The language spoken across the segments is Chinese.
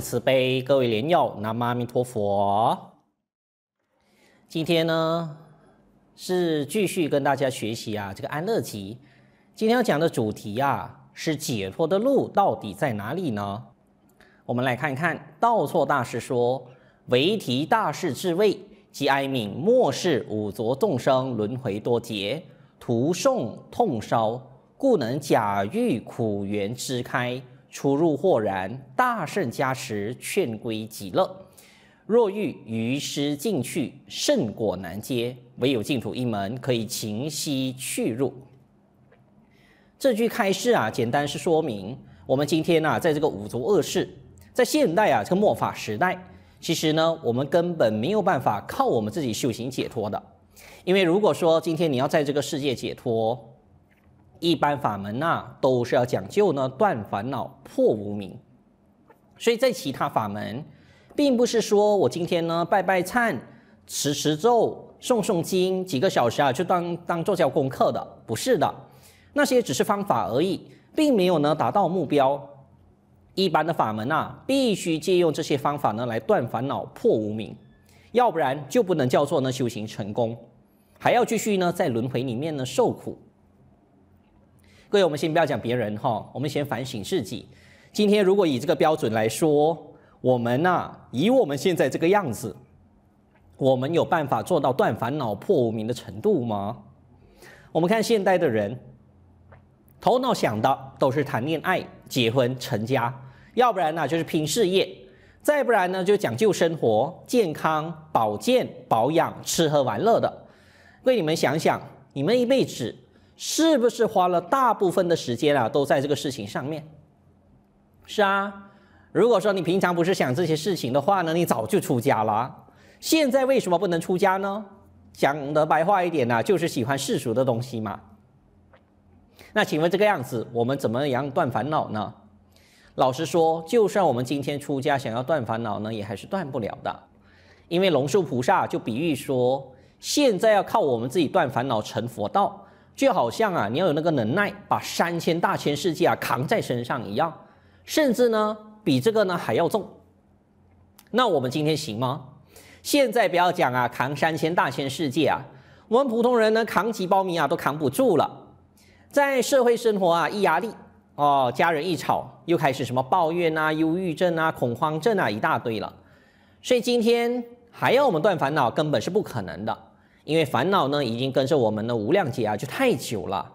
慈悲，各位莲友，南无阿弥陀佛。今天呢，是继续跟大家学习啊，这个安乐集。今天要讲的主题啊，是解脱的路到底在哪里呢？我们来看一看，道错大师说：“唯提大士之位，即哀悯末世五浊众生，轮回多劫，徒送痛烧，故能假欲苦缘之开。”出入豁然，大圣加持，劝归极乐。若欲于师进去，胜果难接。唯有净土一门，可以勤息去入。这句开示啊，简单是说明，我们今天呢，在这个五族恶世，在现代啊，这个末法时代，其实呢，我们根本没有办法靠我们自己修行解脱的。因为如果说今天你要在这个世界解脱，一般法门呐，都是要讲究呢断烦恼、破无明，所以在其他法门，并不是说我今天呢拜拜忏、持持咒、诵诵经几个小时啊，就当当做交功课的，不是的，那些只是方法而已，并没有呢达到目标。一般的法门呐，必须借用这些方法呢来断烦恼、破无明，要不然就不能叫做呢修行成功，还要继续呢在轮回里面呢受苦。各位，我们先不要讲别人哈，我们先反省自己。今天如果以这个标准来说，我们呐，以我们现在这个样子，我们有办法做到断烦恼、破无明的程度吗？我们看现代的人，头脑想的都是谈恋爱、结婚、成家，要不然呢就是拼事业，再不然呢就讲究生活、健康、保健、保养、吃喝玩乐的。为你们想想，你们一辈子。是不是花了大部分的时间啊？都在这个事情上面。是啊，如果说你平常不是想这些事情的话呢，你早就出家了。现在为什么不能出家呢？讲的白话一点呢，就是喜欢世俗的东西嘛。那请问这个样子，我们怎么样断烦恼呢？老实说，就算我们今天出家想要断烦恼呢，也还是断不了的。因为龙树菩萨就比喻说，现在要靠我们自己断烦恼成佛道。就好像啊，你要有那个能耐，把三千大千世界啊扛在身上一样，甚至呢比这个呢还要重。那我们今天行吗？现在不要讲啊，扛三千大千世界啊，我们普通人能扛几包米啊都扛不住了。在社会生活啊，一压力哦，家人一吵，又开始什么抱怨啊、忧郁症啊、恐慌症啊一大堆了。所以今天还要我们断烦恼，根本是不可能的。因为烦恼呢，已经跟着我们的无量劫啊，就太久了。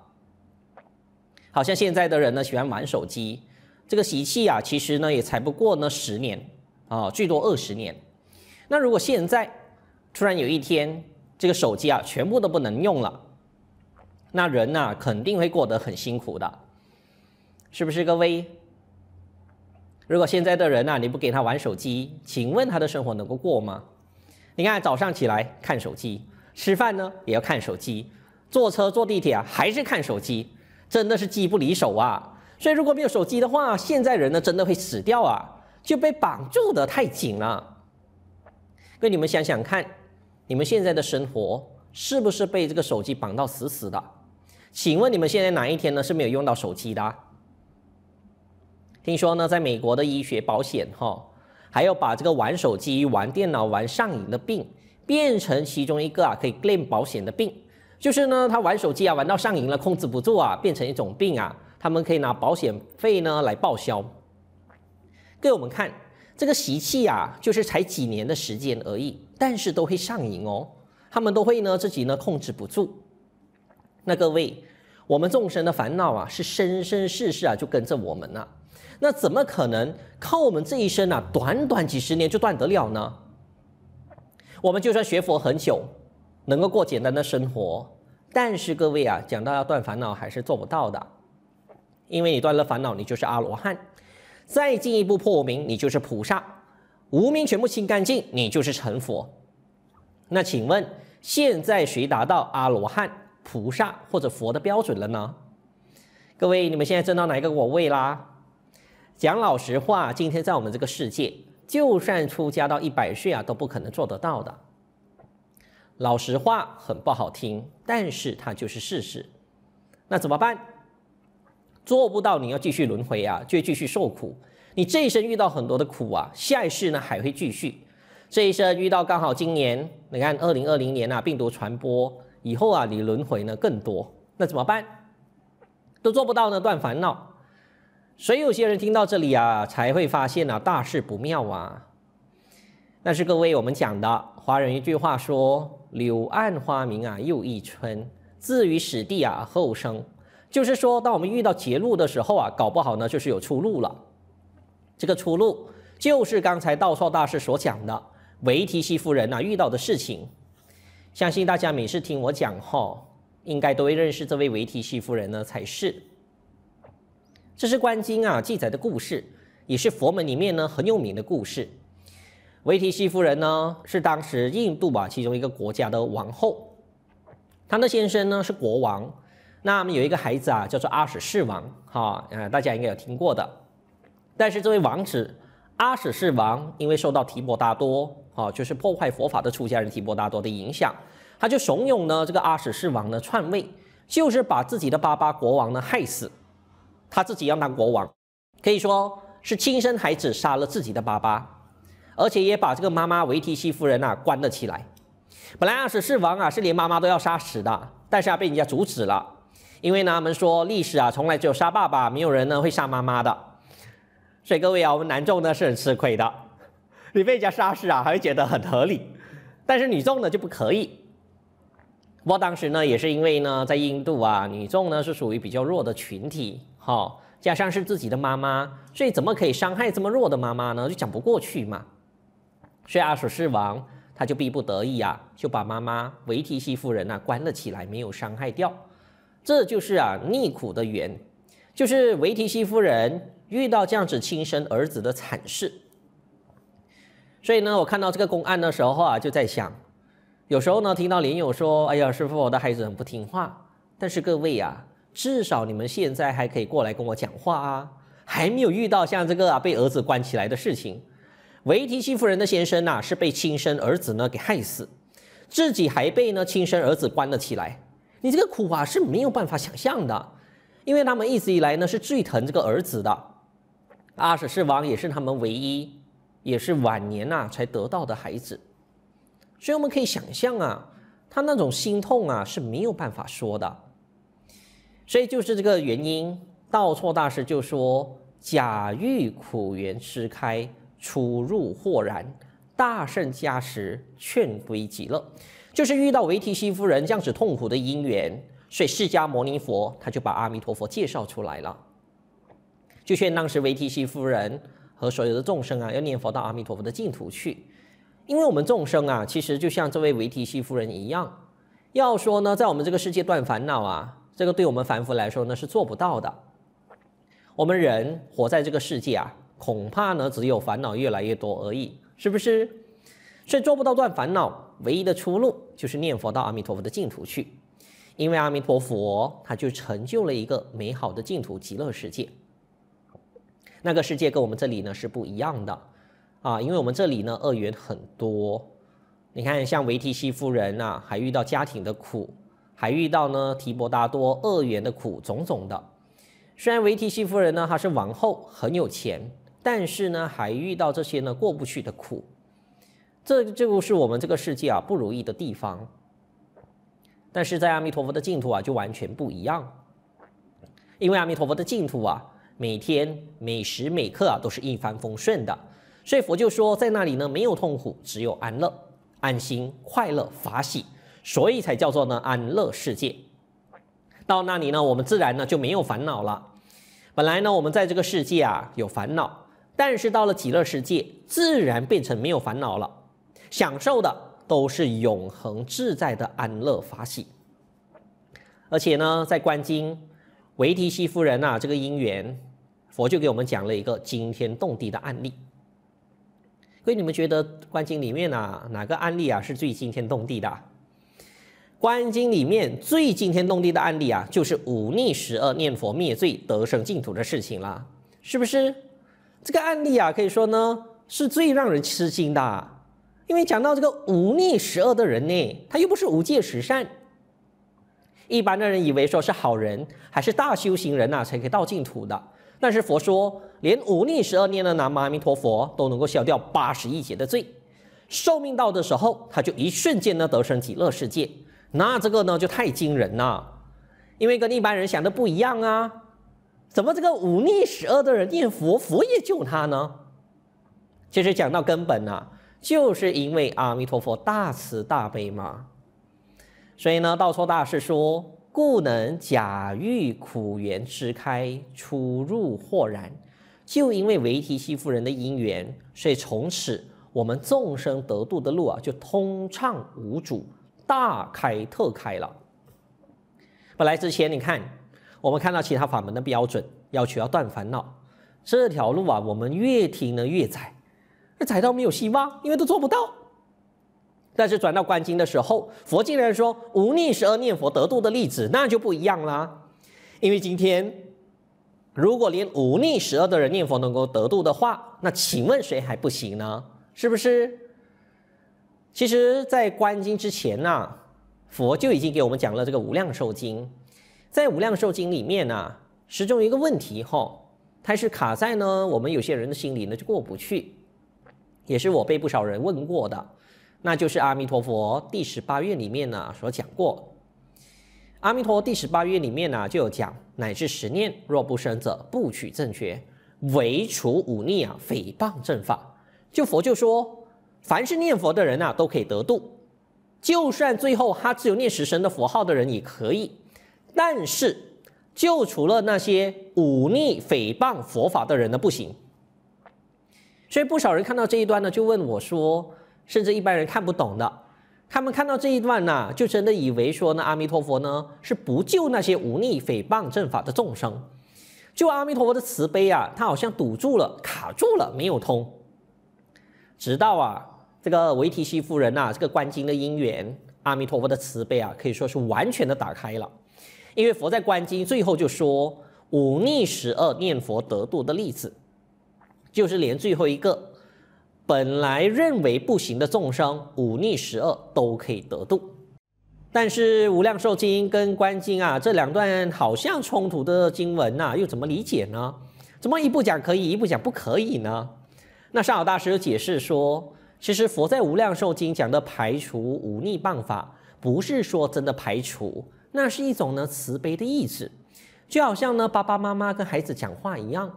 好像现在的人呢，喜欢玩手机，这个习气啊，其实呢，也才不过呢十年啊，最多二十年。那如果现在突然有一天，这个手机啊，全部都不能用了，那人呐，肯定会过得很辛苦的，是不是各位？如果现在的人呐，你不给他玩手机，请问他的生活能够过吗？你看早上起来看手机。吃饭呢也要看手机，坐车坐地铁啊还是看手机，真的是机不离手啊。所以如果没有手机的话，现在人呢真的会死掉啊，就被绑住的太紧了。各位你们想想看，你们现在的生活是不是被这个手机绑到死死的？请问你们现在哪一天呢是没有用到手机的？听说呢，在美国的医学保险哈，还要把这个玩手机、玩电脑玩上瘾的病。变成其中一个啊，可以 l a blame 保险的病，就是呢，他玩手机啊，玩到上瘾了，控制不住啊，变成一种病啊。他们可以拿保险费呢来报销。各位，我们看这个习气啊，就是才几年的时间而已，但是都会上瘾哦。他们都会呢，自己呢控制不住。那各位，我们众生的烦恼啊，是生生世世啊就跟着我们啊。那怎么可能靠我们这一生啊，短短几十年就断得了呢？我们就算学佛很久，能够过简单的生活，但是各位啊，讲到要断烦恼还是做不到的，因为你断了烦恼，你就是阿罗汉；再进一步破名，你就是菩萨；无名全部清干净，你就是成佛。那请问，现在谁达到阿罗汉、菩萨或者佛的标准了呢？各位，你们现在挣到哪一个果位啦？讲老实话，今天在我们这个世界。就算出家到一百岁啊，都不可能做得到的。老实话很不好听，但是它就是事实。那怎么办？做不到，你要继续轮回啊，就继续受苦。你这一生遇到很多的苦啊，下一世呢还会继续。这一生遇到刚好今年，你看二零二零年呐，病毒传播以后啊，你轮回呢更多。那怎么办？都做不到呢，断烦恼。所以有些人听到这里啊，才会发现啊，大事不妙啊。但是各位，我们讲的华人一句话说：“柳暗花明啊，又一春。”自于死地啊，后生。就是说，当我们遇到绝路的时候啊，搞不好呢，就是有出路了。这个出路就是刚才道错大师所讲的维提西夫人啊、遇到的事情。相信大家每次听我讲后，应该都会认识这位维提西夫人呢才是。这是《观经》啊记载的故事，也是佛门里面呢很有名的故事。维提西夫人呢是当时印度吧其中一个国家的王后，她的先生呢是国王，那么有一个孩子啊叫做阿史士王哈，呃大家应该有听过的。但是这位王子阿史士王因为受到提婆达多啊就是破坏佛法的出家人提婆达多的影响，他就怂恿呢这个阿史士王呢篡位，就是把自己的爸爸国王呢害死。他自己要当国王，可以说是亲生孩子杀了自己的爸爸，而且也把这个妈妈维提西夫人呐关了起来。本来十四王啊是连妈妈都要杀死的，但是啊被人家阻止了，因为呢我们说历史啊从来只有杀爸爸，没有人呢会杀妈妈的。所以各位啊，我们男众呢是很吃亏的，你被人家杀死啊还会觉得很合理，但是女众呢就不可以。不过当时呢也是因为呢在印度啊，女众呢是属于比较弱的群体。好，加上是自己的妈妈，所以怎么可以伤害这么弱的妈妈呢？就讲不过去嘛。所以阿索斯王他就逼不得已啊，就把妈妈维提西夫人呢关了起来，没有伤害掉。这就是啊逆苦的缘，就是维提西夫人遇到这样子亲生儿子的惨事。所以呢，我看到这个公案的时候啊，就在想，有时候呢听到莲友说：“哎呀，师傅，我的孩子很不听话。”但是各位啊。至少你们现在还可以过来跟我讲话啊，还没有遇到像这个啊被儿子关起来的事情。维提西夫人的先生呐是被亲生儿子呢给害死，自己还被呢亲生儿子关了起来。你这个苦啊是没有办法想象的，因为他们一直以来呢是最疼这个儿子的。阿史士王也是他们唯一，也是晚年呐才得到的孩子，所以我们可以想象啊，他那种心痛啊是没有办法说的。所以就是这个原因，道错大师就说：“假欲苦缘时开，出入豁然；大圣加持，劝归极乐。”就是遇到维提西夫人这样子痛苦的因缘，所以释迦牟尼佛他就把阿弥陀佛介绍出来了，就劝当时维提西夫人和所有的众生啊，要念佛到阿弥陀佛的净土去。因为我们众生啊，其实就像这位维提西夫人一样，要说呢，在我们这个世界断烦恼啊。这个对我们凡夫来说呢是做不到的。我们人活在这个世界啊，恐怕呢只有烦恼越来越多而已，是不是？所以做不到断烦恼，唯一的出路就是念佛到阿弥陀佛的净土去，因为阿弥陀佛他就成就了一个美好的净土极乐世界。那个世界跟我们这里呢是不一样的啊，因为我们这里呢恶缘很多。你看，像维提西夫人啊，还遇到家庭的苦。还遇到呢提婆达多恶缘的苦种种的，虽然维提西夫人呢她是王后很有钱，但是呢还遇到这些呢过不去的苦，这就是我们这个世界啊不如意的地方。但是在阿弥陀佛的净土啊就完全不一样，因为阿弥陀佛的净土啊每天每时每刻啊都是一帆风顺的，所以佛就说在那里呢没有痛苦，只有安乐、安心、快乐、法喜。所以才叫做呢安乐世界，到那里呢，我们自然呢就没有烦恼了。本来呢，我们在这个世界啊有烦恼，但是到了极乐世界，自然变成没有烦恼了，享受的都是永恒自在的安乐法喜。而且呢，在观经维提西夫人啊这个因缘，佛就给我们讲了一个惊天动地的案例。所以你们觉得观经里面啊，哪个案例啊是最惊天动地的？《观经》里面最惊天动地的案例啊，就是忤逆十二念佛灭罪得生净土的事情了，是不是？这个案例啊，可以说呢是最让人吃惊的，因为讲到这个忤逆十二的人呢，他又不是无戒十善，一般的人以为说是好人还是大修行人呐才可以到净土的，但是佛说，连忤逆十二念的南无阿弥陀佛都能够消掉八十亿劫的罪，寿命到的时候，他就一瞬间呢得生极乐世界。那这个呢就太惊人了，因为跟一般人想的不一样啊！怎么这个忤逆十二的人念佛，佛也救他呢？其实讲到根本呢，就是因为阿弥陀佛大慈大悲嘛。所以呢，道绰大师说：“故能假欲苦缘之开出入豁然。”就因为维提西夫人的因缘，所以从此我们众生得度的路啊就通畅无阻。大开特开了，本来之前你看，我们看到其他法门的标准要求要断烦恼，这条路啊，我们越听呢越窄，窄到没有希望，因为都做不到。但是转到观经的时候，佛竟然说无逆十二念佛得度的例子，那就不一样啦。因为今天如果连无逆十二的人念佛能够得度的话，那请问谁还不行呢？是不是？其实，在观经之前呢，佛就已经给我们讲了这个无量寿经。在无量寿经里面呢，始终有一个问题哈，它是卡在呢我们有些人的心里呢就过不去，也是我被不少人问过的，那就是阿弥陀佛第十八愿里面呢所讲过，阿弥陀第十八愿里面呢就有讲，乃至十念若不生者，不取正觉，唯除五逆啊诽谤正法，就佛就说。凡是念佛的人呐，都可以得度，就算最后他只有念十声的佛号的人也可以，但是就除了那些忤逆诽谤佛法的人呢，不行。所以不少人看到这一段呢，就问我说，甚至一般人看不懂的，他们看到这一段呢，就真的以为说呢，阿弥陀佛呢是不救那些忤逆诽谤正法的众生，就阿弥陀佛的慈悲啊，他好像堵住了，卡住了，没有通，直到啊。这个维提西夫人呐，这个观经的因缘，阿弥陀佛的慈悲啊，可以说是完全的打开了。因为佛在观经最后就说五逆十恶念佛得度的例子，就是连最后一个本来认为不行的众生，五逆十恶都可以得度。但是无量寿经跟观经啊这两段好像冲突的经文呐，又怎么理解呢？怎么一步讲可以，一步讲不可以呢？那上老大师就解释说。其实佛在无量寿经讲的排除忤逆办法，不是说真的排除，那是一种呢慈悲的意志，就好像呢爸爸妈妈跟孩子讲话一样，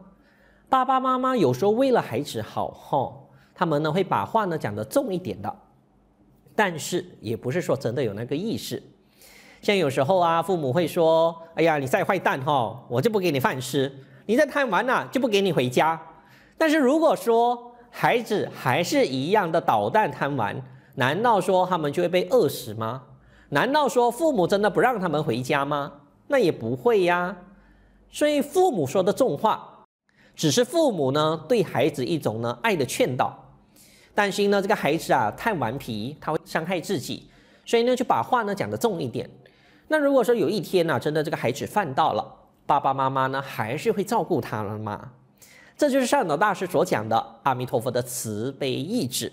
爸爸妈妈有时候为了孩子好哈，他们呢会把话呢讲得重一点的，但是也不是说真的有那个意识，像有时候啊父母会说，哎呀你再坏蛋哈，我就不给你饭吃，你再贪玩呐就不给你回家，但是如果说。孩子还是一样的捣蛋贪玩，难道说他们就会被饿死吗？难道说父母真的不让他们回家吗？那也不会呀。所以父母说的重话，只是父母呢对孩子一种呢爱的劝导，担心呢这个孩子啊太顽皮，他会伤害自己，所以呢就把话呢讲的重一点。那如果说有一天呢，真的这个孩子犯到了，爸爸妈妈呢还是会照顾他了吗？这就是上等大师所讲的阿弥陀佛的慈悲意志，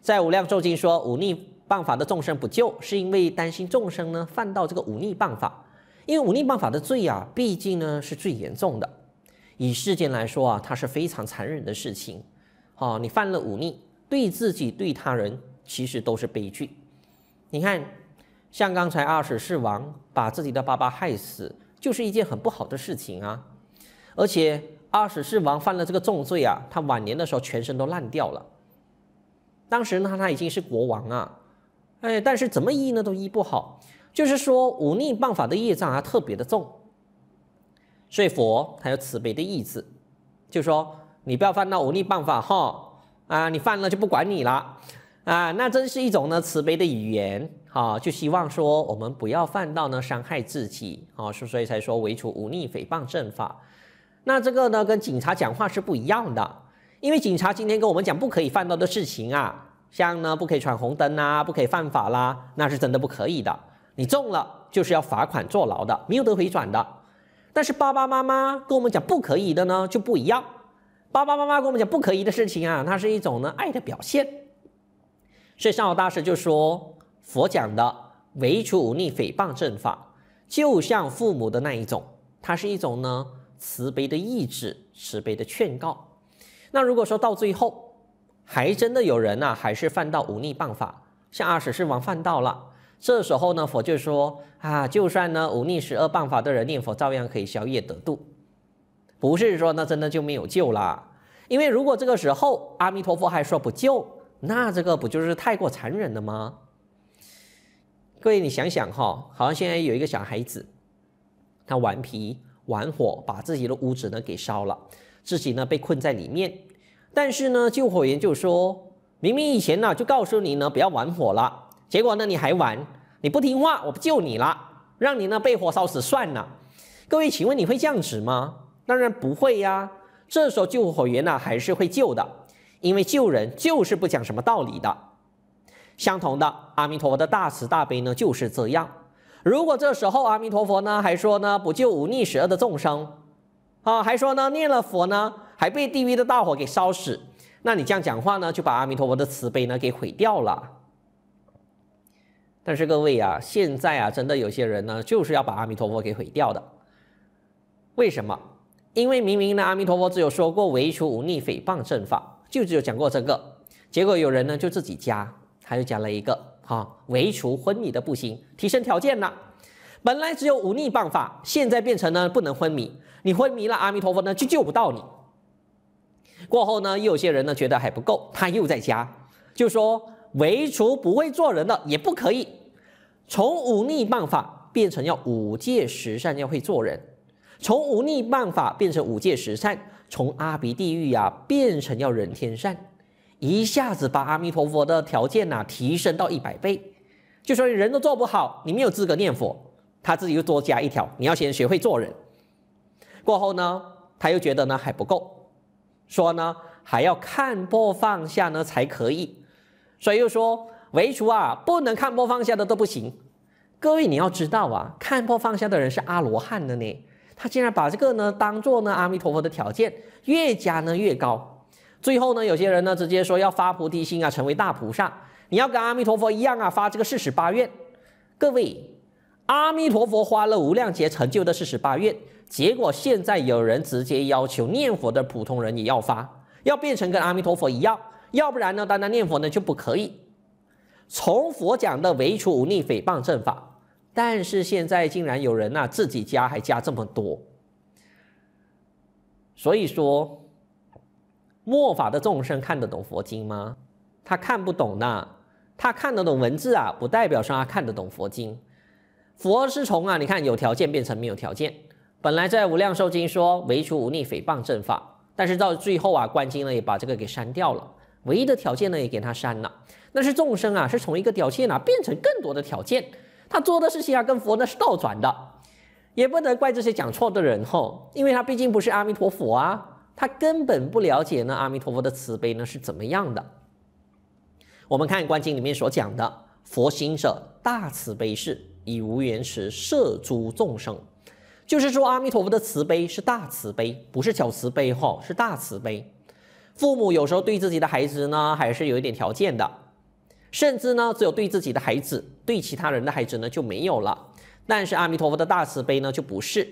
在无量寿经说忤逆办法的众生不救，是因为担心众生呢犯到这个忤逆办法，因为忤逆办法的罪啊，毕竟呢是最严重的。以世间来说啊，它是非常残忍的事情。哦，你犯了忤逆，对自己对他人其实都是悲剧。你看，像刚才二十世王把自己的爸爸害死，就是一件很不好的事情啊，而且。二十世王犯了这个重罪啊！他晚年的时候全身都烂掉了。当时呢，他已经是国王啊，哎，但是怎么医呢都医不好，就是说忤逆谤法的业障啊特别的重。所以佛他有慈悲的意志，就说你不要犯到忤逆谤法哈啊！你犯了就不管你了啊！那真是一种呢慈悲的语言哈，就希望说我们不要犯到呢伤害自己啊，所以才说唯除忤逆诽谤正法。那这个呢，跟警察讲话是不一样的，因为警察今天跟我们讲不可以犯到的事情啊，像呢不可以闯红灯呐，不可以犯法啦，那是真的不可以的，你中了就是要罚款坐牢的，没有得回转的。但是爸爸妈妈跟我们讲不可以的呢，就不一样，爸爸妈妈跟我们讲不可以的事情啊，它是一种呢爱的表现。所以上老大师就说，佛讲的唯除忤逆诽谤正法，就像父母的那一种，它是一种呢。慈悲的意志，慈悲的劝告。那如果说到最后，还真的有人呢，还是犯到忤逆谤法，像阿十氏王犯到了。这时候呢，佛就说：啊，就算呢忤逆十二谤法的人，念佛照样可以消业得度，不是说那真的就没有救了？因为如果这个时候阿弥陀佛还说不救，那这个不就是太过残忍了吗？各位，你想想哈，好像现在有一个小孩子，他顽皮。玩火，把自己的屋子呢给烧了，自己呢被困在里面。但是呢，救火员就说：“明明以前呢就告诉你呢不要玩火了，结果呢你还玩，你不听话，我不救你了，让你呢被火烧死算了。”各位，请问你会这样子吗？当然不会呀。这时候救火员呢还是会救的，因为救人就是不讲什么道理的。相同的，阿弥陀佛的大慈大悲呢就是这样。如果这时候阿弥陀佛呢还说呢不救无逆十二的众生，啊还说呢念了佛呢还被地狱的大火给烧死，那你这样讲话呢就把阿弥陀佛的慈悲呢给毁掉了。但是各位啊，现在啊真的有些人呢就是要把阿弥陀佛给毁掉的，为什么？因为明明呢阿弥陀佛只有说过唯除无逆诽谤正法，就只有讲过这个，结果有人呢就自己加，他又加了一个。啊，唯除昏迷的不行，提升条件了。本来只有忤逆办法，现在变成呢不能昏迷。你昏迷了，阿弥陀佛呢就救不到你。过后呢，又有些人呢觉得还不够，他又在加，就说唯除不会做人的也不可以。从忤逆办法变成要五戒十善，要会做人。从忤逆办法变成五戒十善，从阿鼻地狱呀变成要人天善。一下子把阿弥陀佛的条件呐提升到一百倍，就说人都做不好，你没有资格念佛。他自己又多加一条，你要先学会做人。过后呢，他又觉得呢还不够，说呢还要看破放下呢才可以。所以又说，唯除啊不能看破放下的都不行。各位你要知道啊，看破放下的人是阿罗汉的呢，他竟然把这个呢当做呢阿弥陀佛的条件，越加呢越高。最后呢，有些人呢直接说要发菩提心啊，成为大菩萨。你要跟阿弥陀佛一样啊，发这个四十八愿。各位，阿弥陀佛花了无量劫成就的四十八愿，结果现在有人直接要求念佛的普通人也要发，要变成跟阿弥陀佛一样，要不然呢，单单念佛呢就不可以。从佛讲的唯除无逆诽谤正法，但是现在竟然有人呐，自己加还加这么多，所以说。末法的众生看得懂佛经吗？他看不懂呐。他看得懂文字啊，不代表说他看得懂佛经。佛是从啊，你看有条件变成没有条件。本来在无量寿经说唯除无逆诽谤正法，但是到最后啊，观经呢也把这个给删掉了，唯一的条件呢也给他删了。那是众生啊，是从一个条件啊变成更多的条件。他做的事情啊跟佛那是倒转的，也不能怪这些讲错的人吼，因为他毕竟不是阿弥陀佛啊。他根本不了解呢，阿弥陀佛的慈悲呢是怎么样的？我们看《观经》里面所讲的，佛行者大慈悲事，以无缘时摄诸众生，就是说阿弥陀佛的慈悲是大慈悲，不是小慈悲哈，是大慈悲。父母有时候对自己的孩子呢，还是有一点条件的，甚至呢，只有对自己的孩子，对其他人的孩子呢就没有了。但是阿弥陀佛的大慈悲呢，就不是。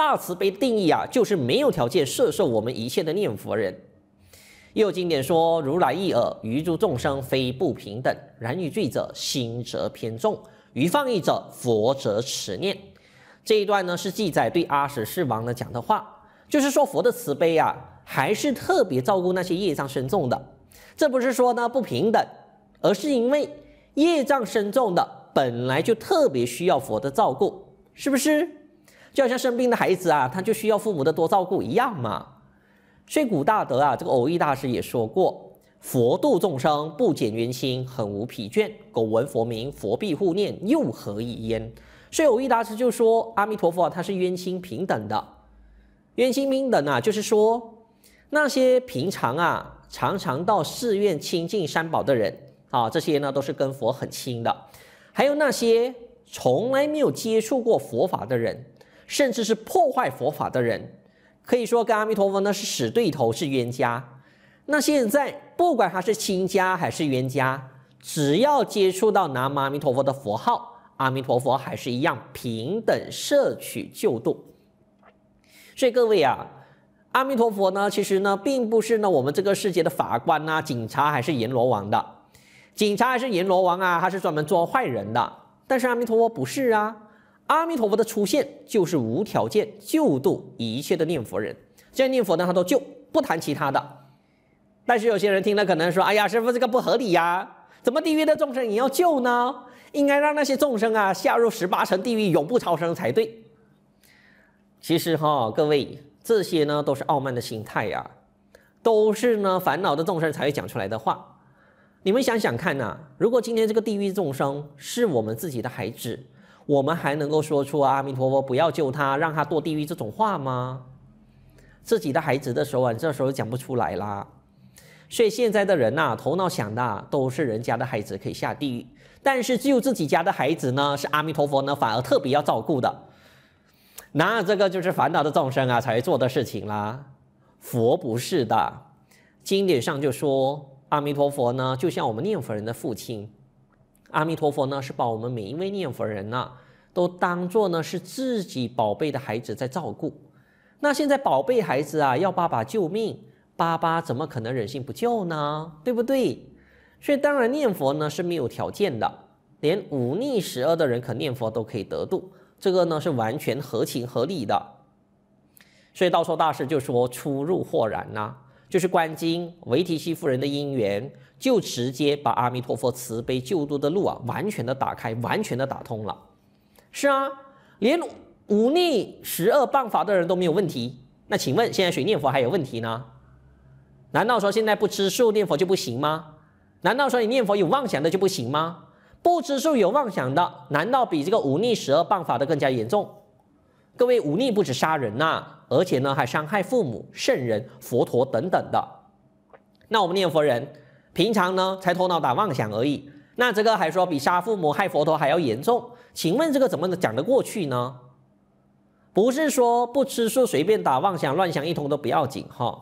大慈悲定义啊，就是没有条件摄受我们一切的念佛人。又经典说：“如来一耳，于诸众生非不平等，然于罪者心则偏重，于放逸者佛则持念。”这一段呢是记载对阿史氏王的讲的话，就是说佛的慈悲啊，还是特别照顾那些业障深重的。这不是说呢不平等，而是因为业障深重的本来就特别需要佛的照顾，是不是？就好像生病的孩子啊，他就需要父母的多照顾一样嘛。所以古大德啊，这个偶益大师也说过：“佛度众生，不减冤亲，很无疲倦。苟闻佛名，佛必护念，又何以焉？”所以偶益大师就说：“阿弥陀佛，啊，他是冤亲平等的。冤亲平等啊，就是说那些平常啊，常常到寺院亲近三宝的人啊，这些呢都是跟佛很亲的。还有那些从来没有接触过佛法的人。”甚至是破坏佛法的人，可以说跟阿弥陀佛呢是死对头，是冤家。那现在不管他是亲家还是冤家，只要接触到南无阿弥陀佛的佛号，阿弥陀佛还是一样平等摄取救度。所以各位啊，阿弥陀佛呢，其实呢，并不是呢我们这个世界的法官呐、警察还是阎罗王的，警察还是阎罗王啊，他是专门抓坏人的，但是阿弥陀佛不是啊。阿弥陀佛的出现就是无条件救度一切的念佛人，这样念佛，呢，他都救，不谈其他的。但是有些人听了可能说：“哎呀，师傅这个不合理呀，怎么地狱的众生也要救呢？应该让那些众生啊下入十八层地狱，永不超生才对。”其实哈，各位这些呢都是傲慢的心态呀，都是呢烦恼的众生才会讲出来的话。你们想想看呐，如果今天这个地狱众生是我们自己的孩子。我们还能够说出阿弥陀佛不要救他，让他堕地狱这种话吗？自己的孩子的时候，这时候讲不出来啦。所以现在的人呐，头脑想的都是人家的孩子可以下地狱，但是只有自己家的孩子呢，是阿弥陀佛呢，反而特别要照顾的。那这个就是烦恼的众生啊，才做的事情啦。佛不是的，经典上就说阿弥陀佛呢，就像我们念佛人的父亲。阿弥陀佛呢，是把我们每一位念佛人呢，都当做呢是自己宝贝的孩子在照顾。那现在宝贝孩子啊，要爸爸救命，爸爸怎么可能忍心不救呢？对不对？所以当然念佛呢是没有条件的，连忤逆十恶的人，可念佛都可以得度，这个呢是完全合情合理的。所以道说大师就说：“出入豁然呐。就是观经维提西夫人的因缘，就直接把阿弥陀佛慈悲救度的路啊，完全的打开，完全的打通了。是啊，连忤逆十恶谤法的人都没有问题，那请问现在谁念佛还有问题呢？难道说现在不吃素念佛就不行吗？难道说你念佛有妄想的就不行吗？不吃素有妄想的，难道比这个忤逆十恶谤法的更加严重？各位忤逆不止杀人呐。而且呢，还伤害父母、圣人、佛陀等等的。那我们念佛人平常呢，才头脑打妄想而已。那这个还说比杀父母、害佛陀还要严重？请问这个怎么讲得过去呢？不是说不吃素、随便打妄想、乱想一通都不要紧哈？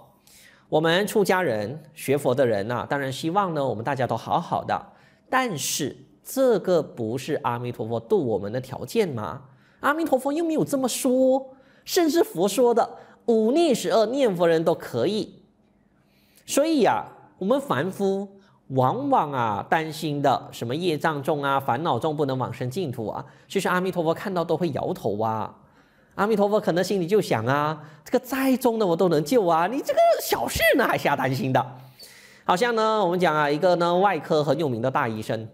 我们出家人、学佛的人啊，当然希望呢，我们大家都好好的。但是这个不是阿弥陀佛度我们的条件吗？阿弥陀佛又没有这么说。甚至佛说的五逆十二念佛人都可以，所以呀，我们凡夫往往啊担心的什么业障重啊、烦恼重不能往生净土啊，其实阿弥陀佛看到都会摇头啊。阿弥陀佛可能心里就想啊，这个再重的我都能救啊，你这个小事呢还是要担心的。好像呢，我们讲啊，一个呢外科很有名的大医生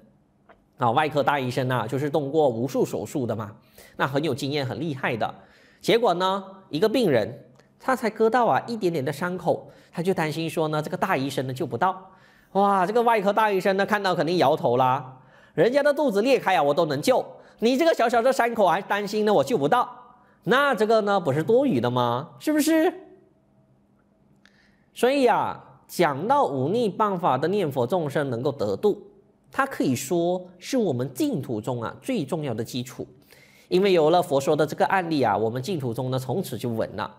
啊，外科大医生呢就是动过无数手术的嘛，那很有经验很厉害的。结果呢，一个病人，他才割到啊一点点的伤口，他就担心说呢，这个大医生呢救不到，哇，这个外科大医生呢看到肯定摇头啦，人家的肚子裂开呀，我都能救，你这个小小的伤口还担心呢，我救不到，那这个呢不是多余的吗？是不是？所以啊，讲到忤逆办法的念佛众生能够得度，他可以说是我们净土中啊最重要的基础。因为有了佛说的这个案例啊，我们净土中呢从此就稳了。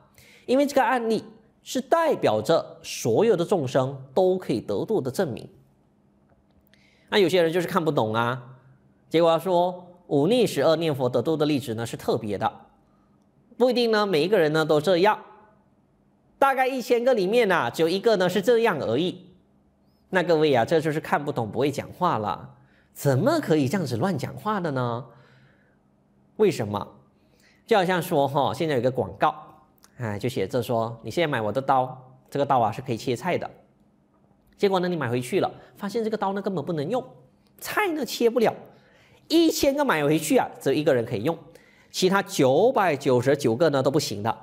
因为这个案例是代表着所有的众生都可以得度的证明。那有些人就是看不懂啊，结果说五逆十二念佛得度的例子呢是特别的，不一定呢每一个人呢都这样，大概一千个里面呢有一个呢是这样而已。那各位啊，这就是看不懂不会讲话了，怎么可以这样子乱讲话的呢？为什么？就好像说哈，现在有个广告，哎，就写着说，你现在买我的刀，这个刀啊是可以切菜的。结果呢，你买回去了，发现这个刀呢根本不能用，菜呢切不了。一千个买回去啊，只有一个人可以用，其他九百九十九个呢都不行的。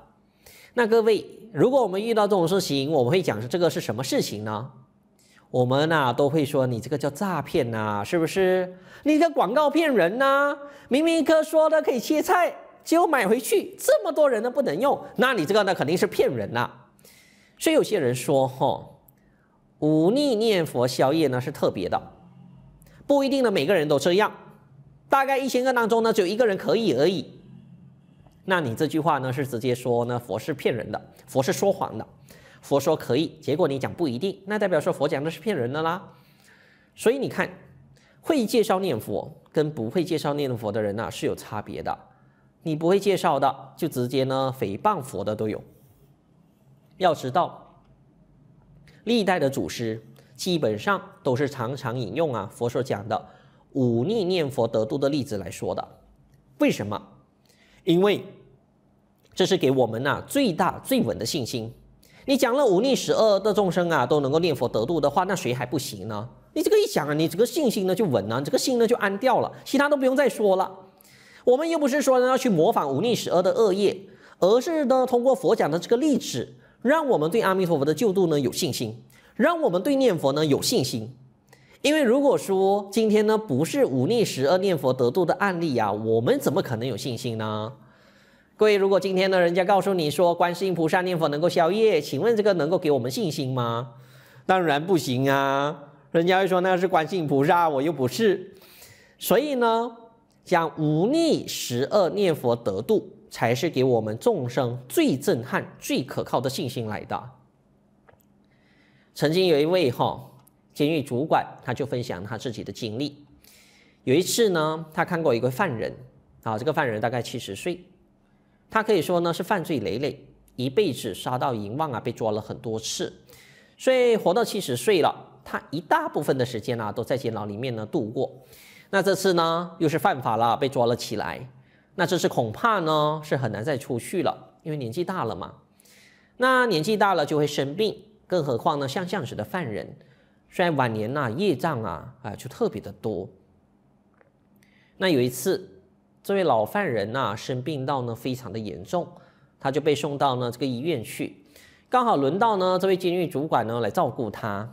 那各位，如果我们遇到这种事情，我们会讲这个是什么事情呢？我们呐都会说你这个叫诈骗呐，是不是？你个广告骗人呐？明明哥说的可以切菜，结果买回去这么多人呢不能用，那你这个呢肯定是骗人呐。所以有些人说哈，忤逆念佛宵夜呢是特别的，不一定呢每个人都这样，大概一千个当中呢只有一个人可以而已。那你这句话呢是直接说呢佛是骗人的，佛是说谎的。佛说可以，结果你讲不一定，那代表说佛讲的是骗人的啦。所以你看，会介绍念佛跟不会介绍念佛的人呢是有差别的。你不会介绍的，就直接呢诽谤佛的都有。要知道，历代的祖师基本上都是常常引用啊佛所讲的忤逆念佛得度的例子来说的。为什么？因为这是给我们呐最大最稳的信心。你讲了五逆十二的众生啊，都能够念佛得度的话，那谁还不行呢？你这个一讲啊，你这个信心呢就稳了，这个心呢就安掉了，其他都不用再说了。我们又不是说要去模仿五逆十二的恶业，而是呢通过佛讲的这个例子，让我们对阿弥陀佛的救度呢有信心，让我们对念佛呢有信心。因为如果说今天呢不是五逆十二念佛得度的案例啊，我们怎么可能有信心呢？各位，如果今天呢，人家告诉你说观世音菩萨念佛能够消业，请问这个能够给我们信心吗？当然不行啊！人家会说那是观世音菩萨，我又不是。所以呢，讲无逆十恶念佛得度，才是给我们众生最震撼、最可靠的信心来的。曾经有一位哈监狱主管，他就分享他自己的经历。有一次呢，他看过一个犯人，啊，这个犯人大概七十岁。他可以说呢是犯罪累累，一辈子杀到淫妄啊，被抓了很多次，所以活到七十岁了，他一大部分的时间呢都在监牢里面呢度过。那这次呢又是犯法了，被抓了起来。那这次恐怕呢是很难再出去了，因为年纪大了嘛。那年纪大了就会生病，更何况呢像这样子的犯人，虽然晚年呐，业障啊啊就特别的多。那有一次。这位老犯人呐生病到呢非常的严重，他就被送到呢这个医院去，刚好轮到呢这位监狱主管呢来照顾他。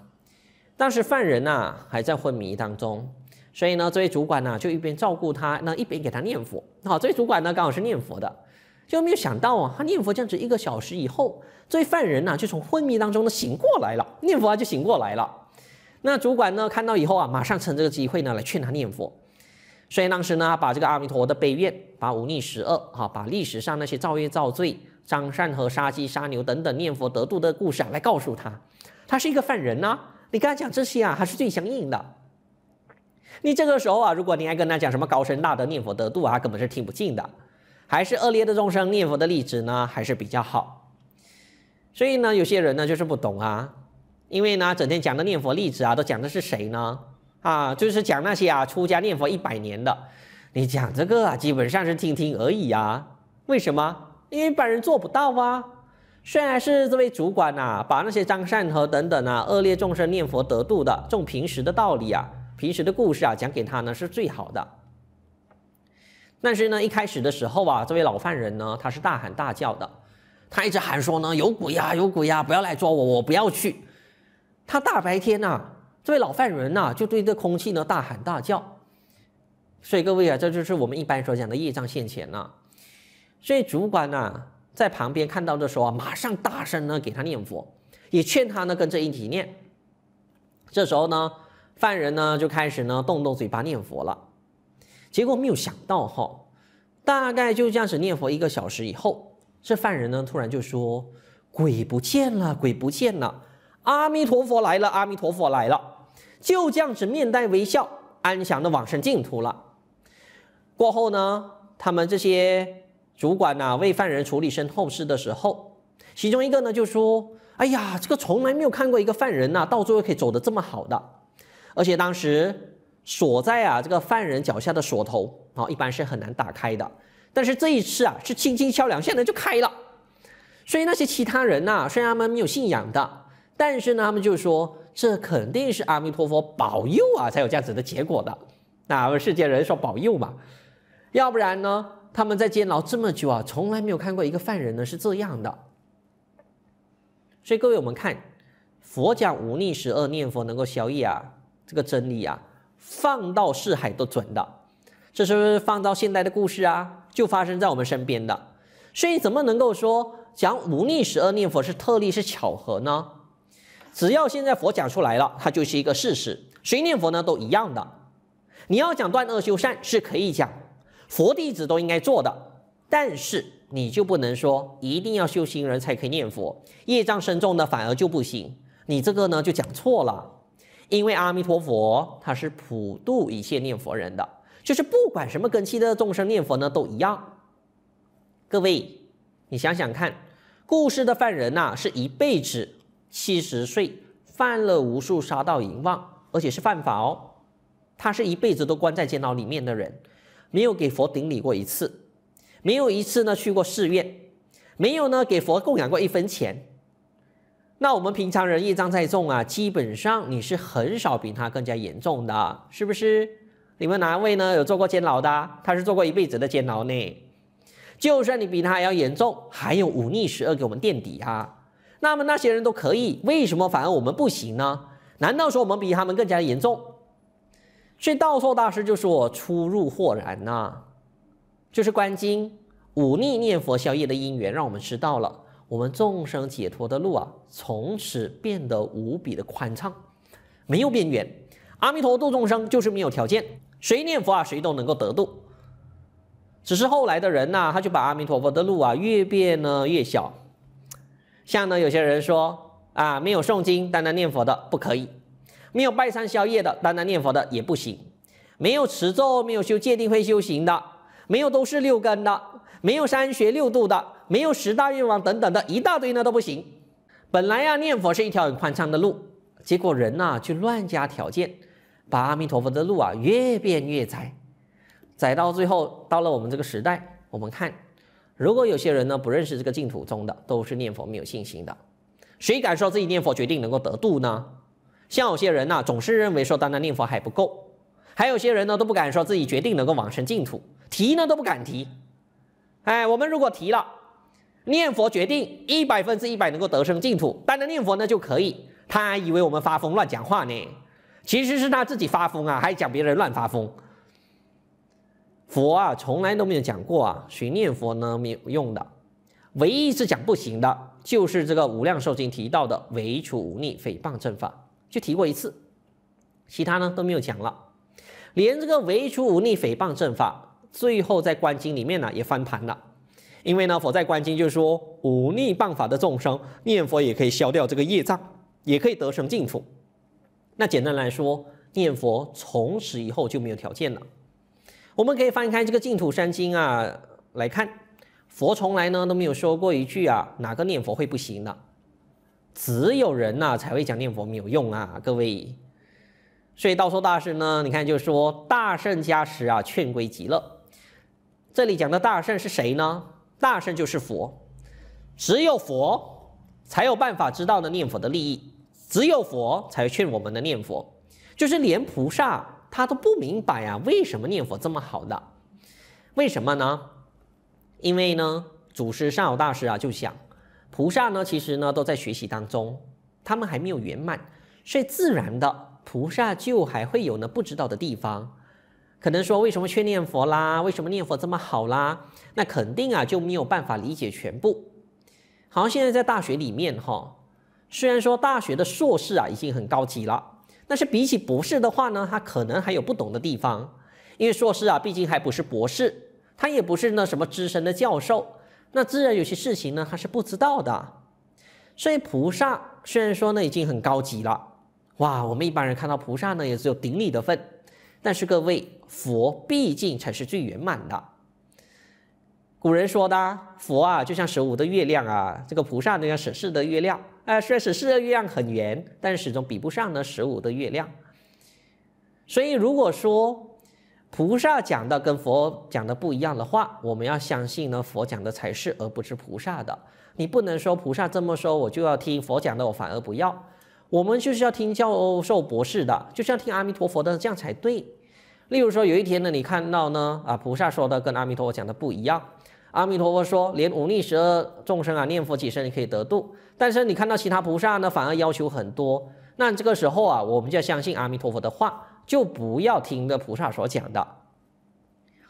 当时犯人呐还在昏迷当中，所以呢这位主管呢就一边照顾他，那一边给他念佛。好，这位主管呢刚好是念佛的，就没有想到啊他念佛样子一个小时以后，这位犯人呐就从昏迷当中呢醒过来了，念佛啊就醒过来了。那主管呢看到以后啊，马上趁这个机会呢来劝他念佛。所以当时呢，把这个阿弥陀的悲愿，把五逆十恶啊，把历史上那些造业造罪、杀善和杀鸡杀牛等等念佛得度的故事来告诉他，他是一个犯人呢，你跟他讲这些啊，他是最相应的。你这个时候啊，如果你还跟他讲什么高深大德念佛得度啊，根本是听不进的，还是恶劣的众生念佛的例子呢，还是比较好。所以呢，有些人呢就是不懂啊，因为呢，整天讲的念佛例子啊，都讲的是谁呢？啊，就是讲那些啊，出家念佛一百年的，你讲这个啊，基本上是听听而已啊。为什么？因为一般人做不到啊。虽然是这位主管呐，把那些张善和等等啊，恶劣众生念佛得度的这种平时的道理啊，平时的故事啊，讲给他呢是最好的。但是呢，一开始的时候啊，这位老犯人呢，他是大喊大叫的，他一直喊说呢，有鬼呀，有鬼呀，不要来抓我，我不要去。他大白天呐。这位老犯人呐，就对着空气呢大喊大叫，所以各位啊，这就是我们一般所讲的业障现前呐。所以主管呢在旁边看到的时候，啊，马上大声呢给他念佛，也劝他呢跟着一起念。这时候呢，犯人呢就开始呢动动嘴巴念佛了。结果没有想到哈，大概就这样子念佛一个小时以后，这犯人呢突然就说：“鬼不见了，鬼不见了，阿弥陀佛来了，阿弥陀佛来了。”就这样子面带微笑，安详的往生净土了。过后呢，他们这些主管呢，为犯人处理身后事的时候，其中一个呢就说：“哎呀，这个从来没有看过一个犯人呐，到最后可以走得这么好的。而且当时锁在啊这个犯人脚下的锁头啊，一般是很难打开的，但是这一次啊，是轻轻敲两下呢就开了。所以那些其他人呐，虽然他们没有信仰的，但是呢，他们就说。”这肯定是阿弥陀佛保佑啊，才有这样子的结果的。那世界人说保佑嘛，要不然呢？他们在监牢这么久啊，从来没有看过一个犯人呢是这样的。所以各位，我们看佛讲无逆十二念佛能够消业啊，这个真理啊，放到四海都准的。这是不是放到现代的故事啊？就发生在我们身边的。所以怎么能够说讲无逆十二念佛是特例是巧合呢？只要现在佛讲出来了，它就是一个事实。谁念佛呢，都一样的。你要讲断恶修善是可以讲，佛弟子都应该做的。但是你就不能说一定要修行人才可以念佛，业障深重的反而就不行。你这个呢就讲错了，因为阿弥陀佛他是普度一切念佛人的，就是不管什么根器的众生念佛呢都一样。各位，你想想看，故事的犯人呐，是一辈子。七十岁犯了无数杀盗淫妄，而且是犯法哦。他是一辈子都关在监牢里面的人，没有给佛顶礼过一次，没有一次呢去过寺院，没有呢给佛供养过一分钱。那我们平常人业障再重啊，基本上你是很少比他更加严重的，是不是？你们哪位呢有做过监牢的？他是做过一辈子的监牢呢。就算你比他还要严重，还有忤逆十二给我们垫底啊。那么那些人都可以，为什么反而我们不行呢？难道说我们比他们更加严重？所以道绰大师就说：“出入豁然呐，就是观经忤逆念佛消业的因缘，让我们知道了我们众生解脱的路啊，从此变得无比的宽敞，没有边缘。阿弥陀度众生就是没有条件，谁念佛啊，谁都能够得度。只是后来的人呐，他就把阿弥陀佛的路啊，越变呢越小。”像呢，有些人说啊，没有诵经、单单念佛的不可以；没有拜山、宵夜的，单单念佛的也不行；没有持咒、没有修戒定慧修行的，没有都是六根的，没有三学六度的，没有十大愿望等等的一大堆呢都不行。本来呀，念佛是一条很宽敞的路，结果人呐去乱加条件，把阿弥陀佛的路啊越变越窄，窄到最后到了我们这个时代，我们看。如果有些人呢不认识这个净土宗的，都是念佛没有信心的，谁敢说自己念佛决定能够得度呢？像有些人呢，总是认为说单单念佛还不够，还有些人呢都不敢说自己决定能够往生净土，提呢都不敢提。哎，我们如果提了念佛决定一百分之一百能够得生净土，单单念佛呢就可以，他还以为我们发疯乱讲话呢，其实是他自己发疯啊，还讲别人乱发疯。佛啊，从来都没有讲过啊，谁念佛呢没有用的，唯一是讲不行的，就是这个无量寿经提到的唯除无逆诽谤正法，就提过一次，其他呢都没有讲了。连这个唯除无逆诽谤正法，最后在观经里面呢也翻盘了，因为呢，佛在观经就是说，无逆谤法的众生念佛也可以消掉这个业障，也可以得生净土。那简单来说，念佛从此以后就没有条件了。我们可以翻开这个《净土三经》啊来看，佛从来呢都没有说过一句啊，哪个念佛会不行的？只有人呐才会讲念佛没有用啊，各位。所以道说大师呢，你看就是说大圣加持啊，劝归极乐。这里讲的大圣是谁呢？大圣就是佛，只有佛才有办法知道的念佛的利益，只有佛才劝我们的念佛，就是连菩萨。他都不明白呀，为什么念佛这么好的？为什么呢？因为呢，祖师善友大师啊就想，菩萨呢其实呢都在学习当中，他们还没有圆满，所以自然的菩萨就还会有呢不知道的地方，可能说为什么缺念佛啦，为什么念佛这么好啦？那肯定啊就没有办法理解全部。好，现在在大学里面哈，虽然说大学的硕士啊已经很高级了。但是比起博士的话呢，他可能还有不懂的地方，因为硕士啊，毕竟还不是博士，他也不是那什么资深的教授，那自然有些事情呢，他是不知道的。所以菩萨虽然说呢已经很高级了，哇，我们一般人看到菩萨呢也只有顶礼的份。但是各位佛毕竟才是最圆满的。古人说的佛啊，就像十五的月亮啊，这个菩萨呢像十四的月亮。呃，说是十六月亮很圆，但始终比不上呢十五的月亮。所以如果说菩萨讲的跟佛讲的不一样的话，我们要相信呢佛讲的才是，而不是菩萨的。你不能说菩萨这么说，我就要听佛讲的，我反而不要。我们就是要听教授博士的，就是要听阿弥陀佛的，这样才对。例如说，有一天呢，你看到呢啊，菩萨说的跟阿弥陀佛讲的不一样。阿弥陀佛说，连五逆十二众生啊，念佛几声也可以得度。但是你看到其他菩萨呢，反而要求很多。那这个时候啊，我们就要相信阿弥陀佛的话，就不要听这菩萨所讲的。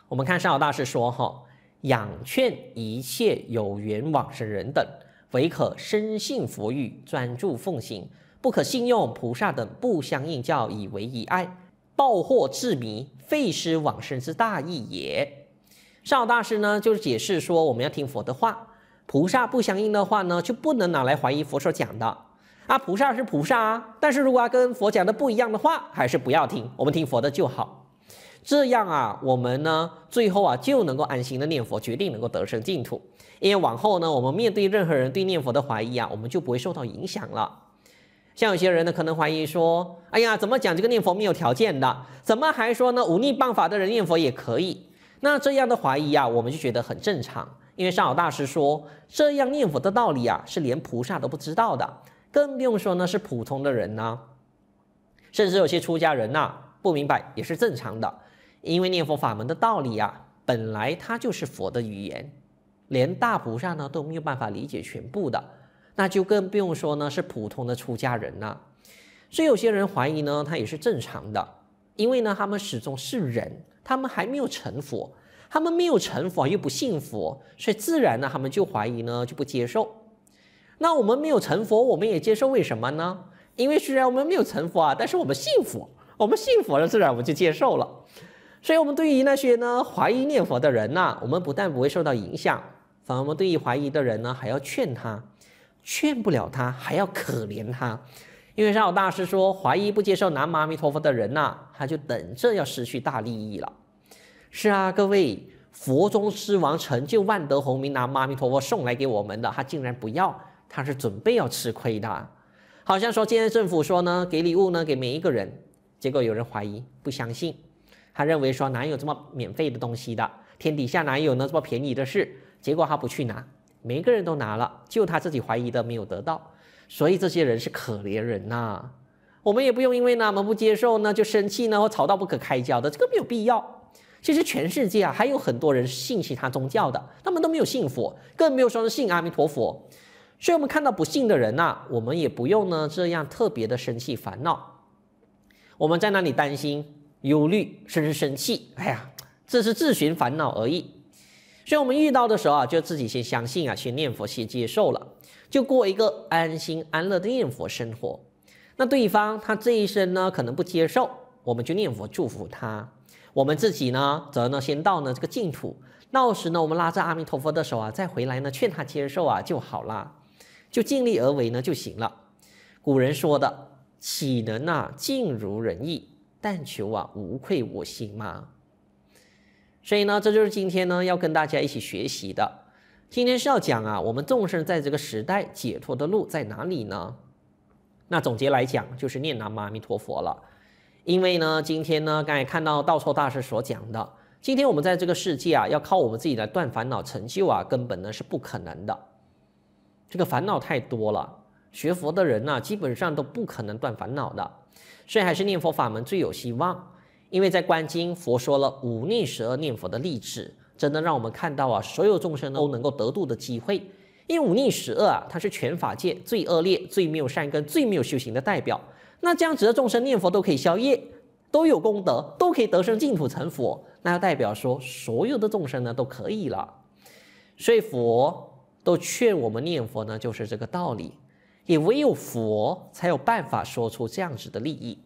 我们看善首大师说哈，仰劝一切有缘往生人等，唯可深信佛语，专注奉行，不可信用菩萨等不相应教，以为以爱，报惑自迷，废失往生之大义也。少大师呢，就是解释说，我们要听佛的话，菩萨不相应的话呢，就不能拿来怀疑佛所讲的啊。菩萨是菩萨啊，但是如果要跟佛讲的不一样的话，还是不要听，我们听佛的就好。这样啊，我们呢，最后啊，就能够安心的念佛，决定能够得生净土。因为往后呢，我们面对任何人对念佛的怀疑啊，我们就不会受到影响了。像有些人呢，可能怀疑说，哎呀，怎么讲这个念佛没有条件的？怎么还说呢，忤逆谤法的人念佛也可以？那这样的怀疑啊，我们就觉得很正常，因为上老大师说，这样念佛的道理啊，是连菩萨都不知道的，更不用说呢是普通的人呢，甚至有些出家人呐不明白也是正常的，因为念佛法门的道理啊，本来它就是佛的语言，连大菩萨呢都没有办法理解全部的，那就更不用说呢是普通的出家人了，所以有些人怀疑呢，他也是正常的，因为呢他们始终是人。他们还没有成佛，他们没有成佛又不信佛，所以自然呢，他们就怀疑呢，就不接受。那我们没有成佛，我们也接受，为什么呢？因为虽然我们没有成佛啊，但是我们信佛，我们信佛了，自然我们就接受了。所以，我们对于那些呢怀疑念佛的人呢，我们不但不会受到影响，反而我们对于怀疑的人呢，还要劝他，劝不了他，还要可怜他。因为上老大师说，怀疑不接受南无阿弥陀佛的人呐，他就等着要失去大利益了。是啊，各位，佛中之王，成就万德洪南拿阿弥陀佛送来给我们的，他竟然不要，他是准备要吃亏的。好像说，今天政府说呢，给礼物呢，给每一个人，结果有人怀疑，不相信，他认为说，哪有这么免费的东西的？天底下哪有呢这么便宜的事？结果他不去拿，每一个人都拿了，就他自己怀疑的没有得到。所以这些人是可怜人呐，我们也不用因为他们不接受呢就生气呢或吵到不可开交的，这个没有必要。其实全世界啊，还有很多人信其他宗教的，他们都没有信佛，更没有说是信阿弥陀佛。所以我们看到不信的人呐，我们也不用呢这样特别的生气烦恼，我们在那里担心忧虑甚至生气，哎呀，这是自寻烦恼而已。所以我们遇到的时候啊，就自己先相信啊，先念佛，先接受了。就过一个安心安乐的念佛生活，那对方他这一生呢，可能不接受，我们就念佛祝福他，我们自己呢，则呢先到呢这个净土，到时呢，我们拉着阿弥陀佛的手啊，再回来呢劝他接受啊就好啦，就尽力而为呢就行了。古人说的，岂能啊尽如人意，但求啊无愧我心嘛。所以呢，这就是今天呢要跟大家一起学习的。今天是要讲啊，我们众生在这个时代解脱的路在哪里呢？那总结来讲就是念南无阿弥陀佛了。因为呢，今天呢，刚才看到道错大师所讲的，今天我们在这个世界啊，要靠我们自己来断烦恼、成就啊，根本呢是不可能的。这个烦恼太多了，学佛的人呢，基本上都不可能断烦恼的，所以还是念佛法门最有希望。因为在《观经》佛说了五念十二念佛的例子，真的让我们看到啊，所有众生呢都能够得度的机会，因为五逆十恶啊，它是全法界最恶劣、最没有善根、最没有修行的代表。那这样子的众生念佛都可以消业，都有功德，都可以得生净土成佛，那要代表说所有的众生呢都可以了。所以佛都劝我们念佛呢，就是这个道理。也唯有佛才有办法说出这样子的利益，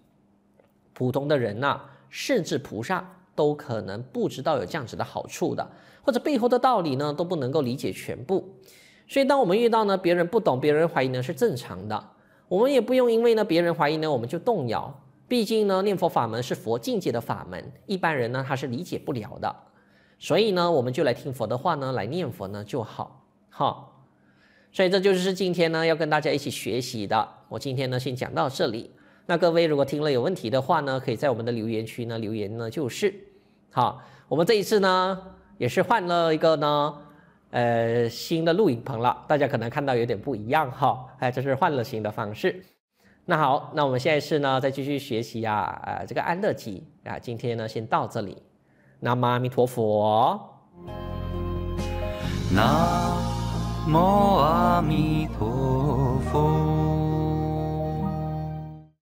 普通的人呢，甚至菩萨。都可能不知道有这样子的好处的，或者背后的道理呢，都不能够理解全部。所以，当我们遇到呢，别人不懂，别人怀疑呢，是正常的。我们也不用因为呢，别人怀疑呢，我们就动摇。毕竟呢，念佛法门是佛境界的法门，一般人呢，他是理解不了的。所以呢，我们就来听佛的话呢，来念佛呢就好哈。所以这就是今天呢，要跟大家一起学习的。我今天呢，先讲到这里。那各位如果听了有问题的话呢，可以在我们的留言区呢留言呢，就是，好，我们这一次呢也是换了一个呢，呃新的录影棚了，大家可能看到有点不一样哈，哎，这是换了新的方式。那好，那我们现在是呢再继续学习啊，啊这个安乐集啊，今天呢先到这里。南无阿弥陀佛。南无阿弥陀佛。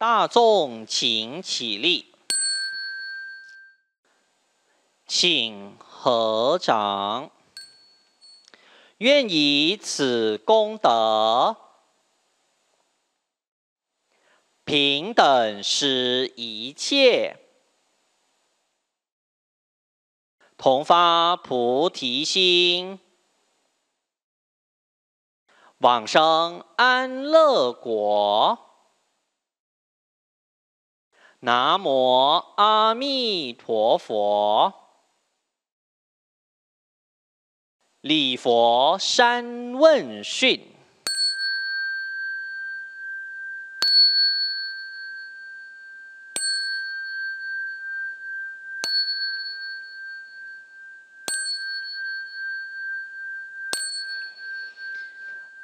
大众，请起立，请合掌。愿以此功德，平等施一切，同发菩提心，往生安乐国。南无阿弥陀佛，礼佛三问讯。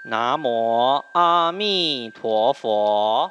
南无阿弥陀佛。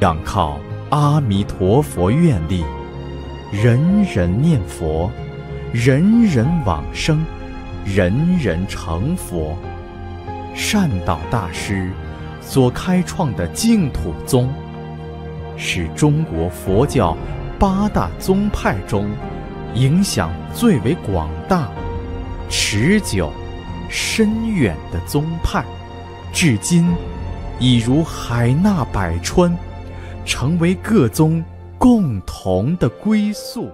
仰靠阿弥陀佛愿力，人人念佛，人人往生，人人成佛。善导大师所开创的净土宗，是中国佛教八大宗派中影响最为广大、持久、深远的宗派，至今已如海纳百川。成为各宗共同的归宿。